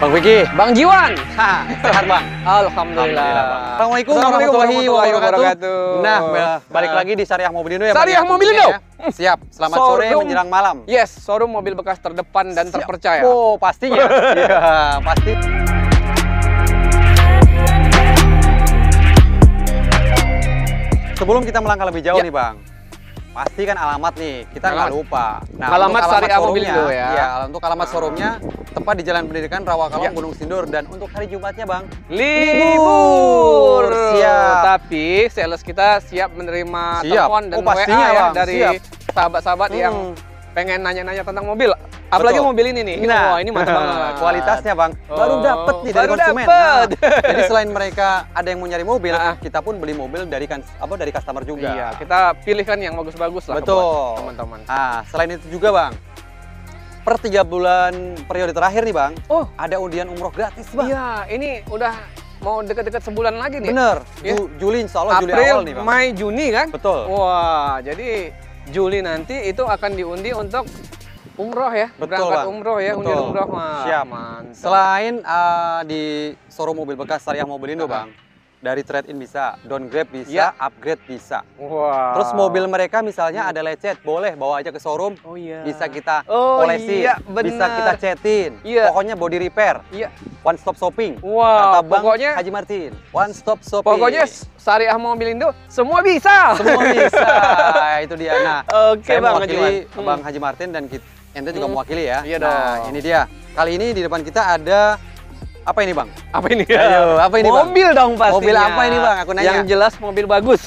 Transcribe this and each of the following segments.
Bang Vicky, Bang Jiwan. sehat Bang. Alhamdulillah. Alhamdulillah Assalamualaikum warahmatullahi wabarakatuh. Nah, balik nah. lagi di Syariah Mobilindo ya. Syariah Mobilindo iya, Ya. Siap. Selamat showroom, sore menjelang malam. Yes, showroom mobil bekas terdepan dan Siap. terpercaya. Oh, pastinya. Iya, pasti. Sebelum kita melangkah lebih jauh ya. nih, Bang pasti kan alamat nih kita nggak lupa nah alamat, alamat Sari Amo ya. ya untuk alamat ah. showroomnya tepat di Jalan Pendidikan Rawakalong ya. Gunung Sindur dan untuk hari Jumatnya Bang libur siap tapi sales kita siap menerima siap. telepon dan oh, WA ya, dari sahabat-sahabat hmm. yang pengen nanya-nanya tentang mobil apalagi Betul. mobil ini nih nah, ini, oh, ini mantap banget kualitasnya bang oh. baru dapet nih dari baru konsumen dapet. Nah, jadi selain mereka ada yang mau nyari mobil nah. kita pun beli mobil dari kan apa dari customer juga iya kita pilihkan yang bagus-bagus lah Betul. teman-teman ah selain itu juga bang per tiga bulan periode terakhir nih bang oh ada undian umroh gratis bang iya ini udah mau deket-deket sebulan lagi nih bener ya? Juli insya Allah April, Juli awal nih bang Mei Juni kan betul wah jadi Juli nanti itu akan diundi untuk umroh ya betul berangkat bang. umroh ya betul. umroh mah siap Mantap. selain uh, di showroom mobil bekas Sariah Mobilindo uh bang dari trade in bisa, downgrade bisa, ya. upgrade bisa. Wow. Terus mobil mereka misalnya hmm. ada lecet, boleh bawa aja ke showroom. Oh iya. Bisa kita oh, polesi, iya, bisa kita cetin. Iya. Pokoknya body repair. Iya. One stop shopping. Wow. Kata Bang pokoknya, Haji Martin. One stop shopping. Pokoknya Syariah Mobilindo semua bisa. Semua bisa. Itu dia. Nah, okay, saya bang, mewakili Haji Bang Haji Martin dan kita ente juga hmm. mewakili ya. Iya nah, dong. Nah, ini dia. Kali ini di depan kita ada apa ini bang? Apa ini? Ayo, apa ini mobil bang? dong pasti. Mobil apa ini bang? Aku nanya. Yang jelas mobil bagus.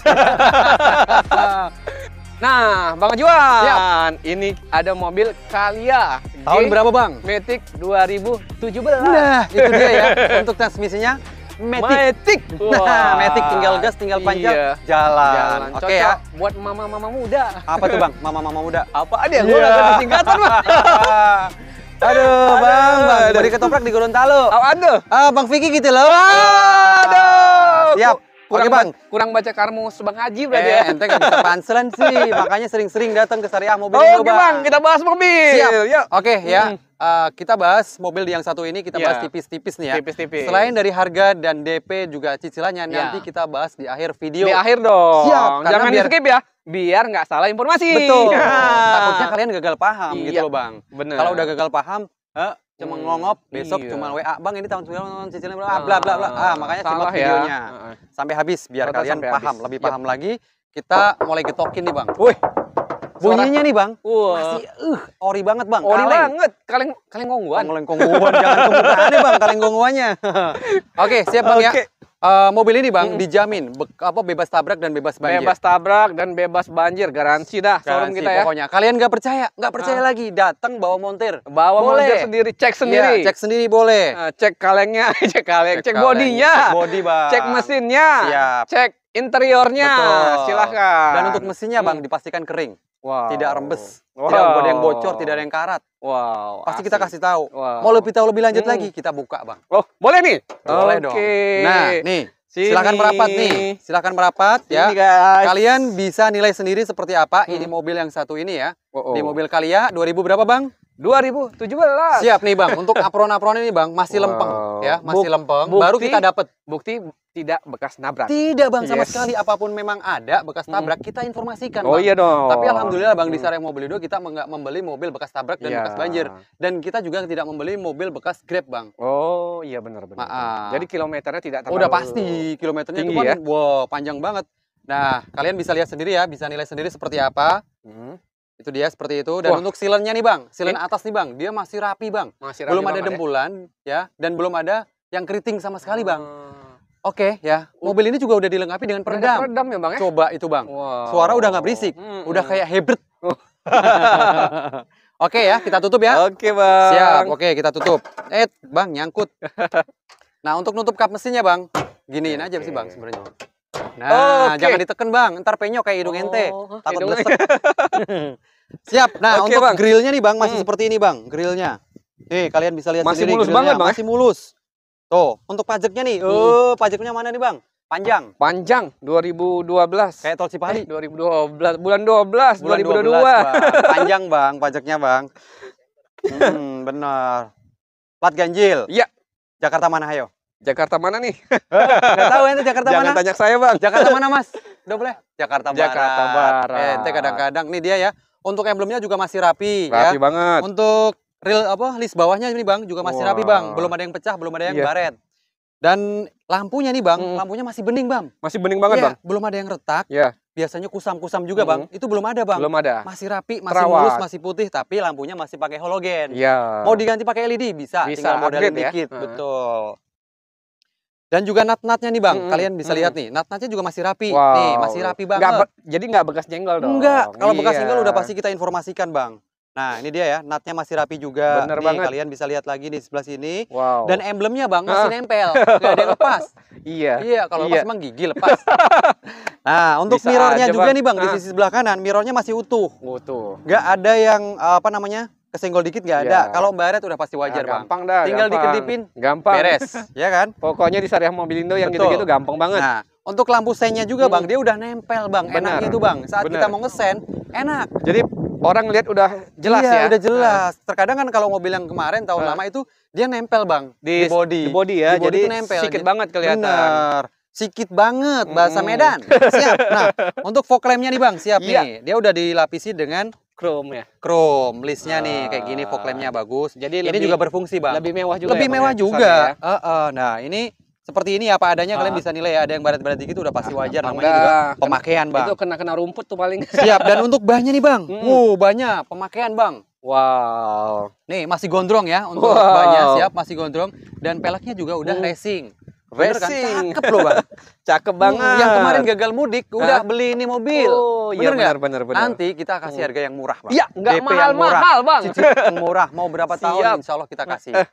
nah, Bang Juan, ya. ini ada mobil Kalia. Tahun G berapa bang? Matic 2017. Nah, itu dia ya. Untuk transmisinya Matic. Matic. Nah, Matic tinggal gas, tinggal iya. panjang, jalan. jalan. Oke okay, ya. Buat mama-mama muda. Apa tuh Bang? Mama-mama muda. Apa iya. ada yang yeah. gue singkatan, Bang? aduh, aduh, Bang, Bang. Dari ketoprak di Gorontalo. Oh, aduh. Ah, Bang Vicky gitu loh. Aduh. Siap kurang, okay, bang, kurang baca karmu sebang Haji berarti eh, ya. Ente gak bisa panselan sih, makanya sering-sering datang ke sariah Mobil. Oh, Oke bang, kita bahas mobil. Siap. Yuk. Oke ya. hmm. ya. Uh, kita bahas mobil yang satu ini kita yeah. bahas tipis-tipis nih ya. Tipis-tipis. Selain dari harga dan DP juga cicilannya yeah. nanti kita bahas di akhir video. Di akhir dong. Siap. Jangan biar... di skip ya biar nggak salah informasi. Betul. Takutnya kalian gagal paham gitu iya, gitu loh bang. Bener. Kalau udah gagal paham, eh, cuma hmm, ngongop besok iya. cuma WA bang ini tahun sembilan tahun cicilan berapa ah, bla bla bla ah makanya simak ya. videonya ah, ah. sampai habis biar Kata kalian paham habis. lebih paham yep. lagi kita mulai getokin nih bang wih bunyinya nih bang Wah. masih uh ori banget bang ori kaleng. banget kaleng kaleng kongguan kaleng kongguan jangan kebukaan nih bang kaleng kongguannya oke okay, siap bang okay. ya Uh, mobil ini bang hmm. dijamin be apa bebas tabrak dan bebas banjir. Bebas tabrak dan bebas banjir garansi dah garansi, kita ya. Pokoknya kalian nggak percaya, nggak percaya uh. lagi datang bawa montir. Bawa boleh. montir iya, sendiri, cek sendiri. Ya, cek sendiri boleh. Uh, cek kalengnya, cek kaleng, cek, cek bodinya, cek body bang, cek mesinnya, Siap. cek interiornya. Betul. Silahkan. Dan untuk mesinnya bang hmm. dipastikan kering. Wow. Tidak rembes, wow. tidak ada yang bocor, tidak ada yang karat. Wow. Pasti asik. kita kasih tahu. Wow. Mau lebih tahu lebih lanjut hmm. lagi kita buka, Bang. Oh, boleh nih? Boleh okay. dong. Nah, nih Sini. Silahkan merapat nih, silahkan merapat Sini, ya. Guys. Kalian bisa nilai sendiri seperti apa hmm. ini mobil yang satu ini ya. Oh, oh. Di mobil kalian 2000 berapa bang? 2017. Siap nih Bang, untuk apron-apron ini Bang masih wow. lempeng ya, masih Buk lempeng. Bukti, baru kita dapat bukti tidak bekas nabrak. Tidak Bang sama yes. sekali apapun memang ada bekas hmm. tabrak hmm. kita informasikan Oh bang. iya dong. Tapi alhamdulillah Bang di mau beli dua kita nggak membeli mobil bekas tabrak dan yeah. bekas banjir dan kita juga tidak membeli mobil bekas Grab Bang. Oh iya benar benar. Maaf. Jadi kilometernya tidak terlalu Udah pasti kilometernya tinggi, itu kan, ya? wow, panjang banget. Nah, kalian bisa lihat sendiri ya, bisa nilai sendiri seperti apa. Hmm. Itu dia seperti itu. Dan Wah. untuk silennya nih bang, silen iya. atas nih bang, dia masih rapi bang. Masih rapi belum ada dempulan ya. ya, dan belum ada yang keriting sama sekali bang. Hmm. Oke okay, ya, mobil ini juga udah dilengkapi dengan peredam. Peredam ya bang ya? Coba itu bang, wow. suara udah nggak berisik, hmm, hmm udah hmm. kayak hybrid. Oh. oke ya, kita tutup ya. Oke okay, bang. Siap, oke okay, kita tutup. Eh bang, nyangkut. Nah untuk nutup kap mesinnya bang, giniin aja sih bang sebenarnya. Nah, okay. jangan diteken bang, ntar penyok kayak hidung oh, ente, takut hidung Siap. Nah, okay, untuk bang. grillnya nih bang, masih hmm. seperti ini bang, grillnya. Nih kalian bisa lihat masih mulus banget bang. Ya? Masih mulus. Tuh, untuk pajaknya nih, hmm. uh, pajaknya mana nih bang? Panjang. Panjang 2012. Kayak tol Cipali. Eh, 2012, bulan 12, bulan 2022. 12, bang. Panjang bang, pajaknya bang. Hmm, benar. Plat ganjil. Iya. Jakarta mana ayo? Jakarta mana nih? Enggak tahu ente Jakarta Jangan mana. Jangan tanya saya, Bang. Jakarta mana, Mas? Udah boleh? Jakarta Barat. Jakarta Barat. Ente eh, kadang-kadang nih dia ya. Untuk emblemnya juga masih rapi, ya. rapi ya. banget. Untuk real apa list bawahnya ini, Bang, juga masih wow. rapi, Bang. Belum ada yang pecah, belum ada yang yeah. baret. Dan lampunya nih, Bang, hmm. lampunya masih bening, Bang. Masih bening banget, yeah. Bang. Belum ada yang retak. Iya. Yeah. Biasanya kusam-kusam juga, hmm. Bang. Itu belum ada, Bang. Belum ada. Masih rapi, masih Terawat. mulus, masih putih, tapi lampunya masih pakai halogen. Iya. Yeah. Mau diganti pakai LED bisa, bisa tinggal modalin ya. dikit, hmm. betul. Dan juga nat-natnya nih bang, hmm, kalian bisa hmm. lihat nih, nat-natnya juga masih rapi, wow. nih masih rapi banget. Gak jadi nggak bekas jenggol dong? Nggak, kalau bekas iya. jenggol udah pasti kita informasikan bang. Nah ini dia ya, natnya masih rapi juga. Bener nih, banget. Kalian bisa lihat lagi di sebelah sini. Wow. Dan emblemnya bang masih ah. nempel, nggak ada yang lepas. iya. Iya, kalau iya. lepas emang gigi lepas. nah untuk mirrornya juga bang. nih bang, di ah. sisi sebelah kanan, mirrornya masih utuh. Utuh. Nggak ada yang eh, apa namanya? kesenggol dikit nggak iya. ada. Ya. Kalau baret udah pasti wajar, nah, gampang Bang. Dah, Tinggal gampang. dikedipin, gampang. Beres, ya kan? Pokoknya di Sariah Mobilindo yang gitu-gitu gampang banget. Nah, untuk lampu sennya juga, Bang, dia udah nempel, Bang. Benar. Enak itu, Bang. Saat Benar. kita mau ngesen, enak. Jadi orang lihat udah jelas iya, ya. udah jelas. Nah. Terkadang kan kalau mobil yang kemarin tahun nah. lama itu dia nempel, Bang, di, body. Di body ya. Di body jadi itu nempel. Sikit jadi, banget kelihatan. Benar sikit banget bahasa hmm. Medan. Siap. Nah, untuk fog lampnya nih Bang, siap iya. nih. Dia udah dilapisi dengan chrome ya chrome listnya uh, nih kayak gini fog lampnya ah. bagus jadi ini lebih, juga berfungsi bang lebih mewah juga lebih ya, mewah ya, juga ya. uh, uh, nah ini seperti ini apa adanya uh. kalian ah. bisa nilai ya ada yang barat-barat dikit udah pasti ah, wajar namanya juga pemakaian bang itu kena kena rumput tuh paling siap dan untuk bahannya nih bang hmm. uh banyak pemakaian bang wow nih masih gondrong ya untuk wow. banyak siap masih gondrong dan peleknya juga udah uh. racing Racing. Bener kan? Cakep loh bang. Cakep banget. Yang kemarin gagal mudik, udah beli ini mobil. Oh, bener iya benar benar Nanti kita kasih hmm. harga yang murah bang. Iya, nggak mahal-mahal bang. Cici, yang murah, mau berapa Siap. tahun insya Allah kita kasih. Eh.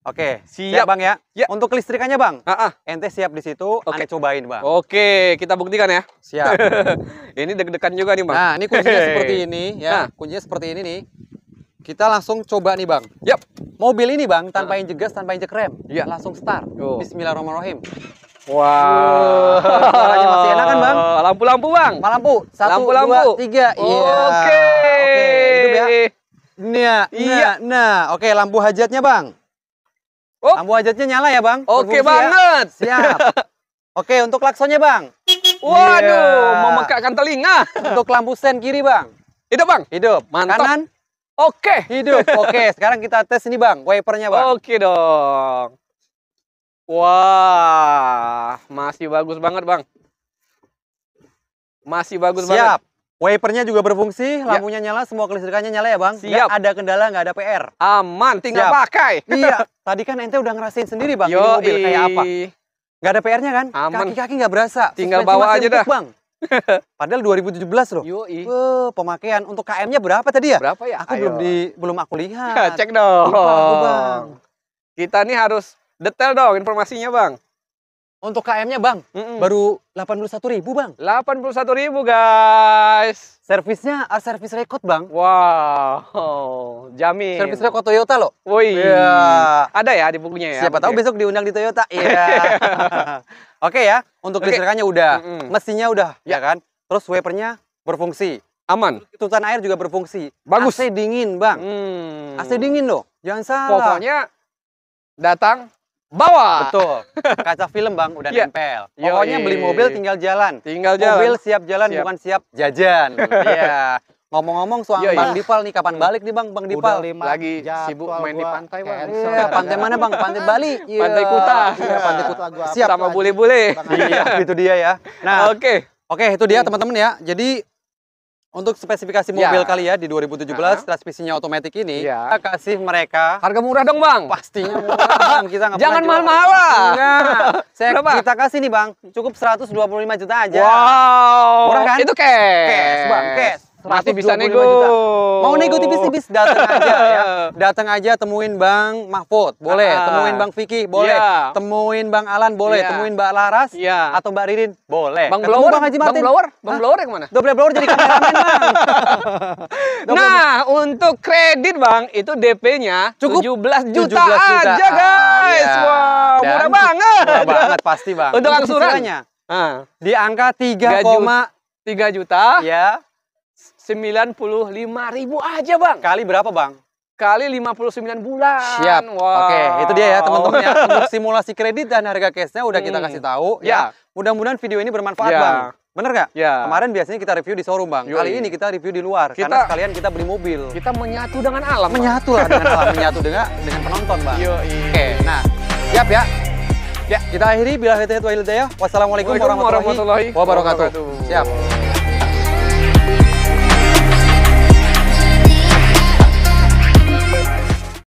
Oke, siap. siap bang ya. ya. Untuk listrikannya bang, uh -uh. ente siap di situ. Oke, okay. cobain bang. Oke, kita buktikan ya. Siap. ini deg-degan juga nih bang. Nah, ini kuncinya seperti ini ya. Nah. Kuncinya seperti ini nih. Kita langsung coba nih bang. Yap. Mobil ini bang, tanpa ah. injek gas, tanpa injek rem, ya. langsung start. Oh. Bismillahirrahmanirrahim. wow. suaranya masih enak kan bang? Lampu-lampu bang. Lampu, satu, lampu, lampu. dua, tiga. Iya. Oke. Oh, yeah. Oke, okay. okay. ya. Nah, iya. nah, nah. Oke, okay, lampu hajatnya bang. Oh. Lampu hajatnya nyala ya bang? Oke okay ya? banget. Ya. Siap. Oke, okay, untuk laksonnya bang. Waduh, yeah. memekakkan telinga. untuk lampu sen kiri bang. Hidup bang? Hidup. Mantap. Kanan? Oke. Hidup. Oke, sekarang kita tes ini Bang, wipernya Bang. Oke dong. Wah, masih bagus banget Bang. Masih bagus Siap. banget. Siap. Wipernya juga berfungsi, ya. lampunya nyala, semua kelistrikannya nyala ya bang? Siap. Gak ada kendala, nggak ada PR. Aman, tinggal Siap. pakai. Iya, tadi kan ente udah ngerasain sendiri bang, Yo, mobil kayak apa. Nggak ada PR-nya kan? Aman. Kaki-kaki nggak berasa. Tinggal Suspensi bawa aja dah. Bang. Padahal 2017 loh. Yoi. Uh, pemakaian untuk KM-nya berapa tadi ya? Berapa ya? Aku Ayo. belum di belum aku lihat. Cek dong. Lupa Bang. Kita nih harus detail dong informasinya, Bang. Untuk KM-nya bang, mm -mm. baru 81 ribu bang. 81 ribu guys. Servisnya A ah, Service Record bang. Wow, oh, jamin. Servis Record Toyota loh. Woi, yeah. Iya. ada ya di bukunya ya. Siapa tahu besok diundang di Toyota. Iya. Yeah. Oke okay, ya, untuk okay. listrikannya udah, mm -mm. mesinnya udah, ya, ya kan. Terus wipernya berfungsi. Aman. Tutupan air juga berfungsi. Bagus. AC dingin bang. Hmm. AC dingin loh, jangan salah. Pokoknya datang bawa. Betul. Kaca film bang udah yeah. nempel. Pokoknya beli mobil tinggal jalan. Tinggal mobil jalan. Mobil siap jalan siap. bukan siap jajan. Iya. iya. Ngomong-ngomong soal Yoi. Bang Dipal nih kapan balik nih Bang Bang Dipal? Udah lima lagi sibuk main di pantai Bang. Iya, iya, pantai mana Bang? Pantai Bali. Yeah. Pantai Kuta. Iya, iya, pantai Kuta gua. Siap sama bule-bule. Iya, itu dia ya. Nah, oke. Okay. Oke, okay, itu dia teman-teman ya. Jadi untuk spesifikasi ya. mobil ya. kali ya di 2017 uh -huh. transmisinya otomatis ini, ya. kita kasih mereka harga murah dong, Bang. Pastinya murah. bang. Kita Jangan mahal-mahal lah. Saya Berapa? kita kasih nih, Bang. Cukup 125 juta aja. Wow. Murah kan? Itu cash. Cash, Bang. Cash. Masih bisa nego. Juta. Mau nego tipis-tipis datang aja ya. Datang aja temuin Bang Mahfud, boleh. Ah. Temuin Bang Vicky, boleh. Yeah. Temuin Bang Alan, boleh. Yeah. Temuin Mbak Laras yeah. atau Mbak Ririn, boleh. Bang Blower, Bang Haji Martin. Bang Blower, Bang Blower yang mana? Double Blower jadi kameramen, Bang. nah, untuk kredit, Bang, itu DP-nya cukup 17 juta, 17 juta aja, ah, guys. Ah, iya. yeah. Wow, Dan murah banget. Murah banget pasti, Bang. Untuk angsurannya? Uh. Ah. Di angka tiga juta. 3 juta. Ya. 95 ribu aja bang. Kali berapa bang? Kali 59 bulan. Siap. Wow. Oke, itu dia ya teman-teman Untuk simulasi kredit dan harga cashnya udah hmm. kita kasih tahu ya. ya. Mudah-mudahan video ini bermanfaat ya. bang. Bener nggak? Ya. Kemarin biasanya kita review di showroom bang. Yui. Kali ini kita review di luar. Kita, karena sekalian kita beli mobil. Kita menyatu dengan alam. Menyatu lah dengan alam. Menyatu dengan dengan penonton bang. Oke, Oke, nah siap ya. Ya, kita akhiri bila hati-hati, ya. Wassalamualaikum warahmatullahi wabarakatuh. Siap.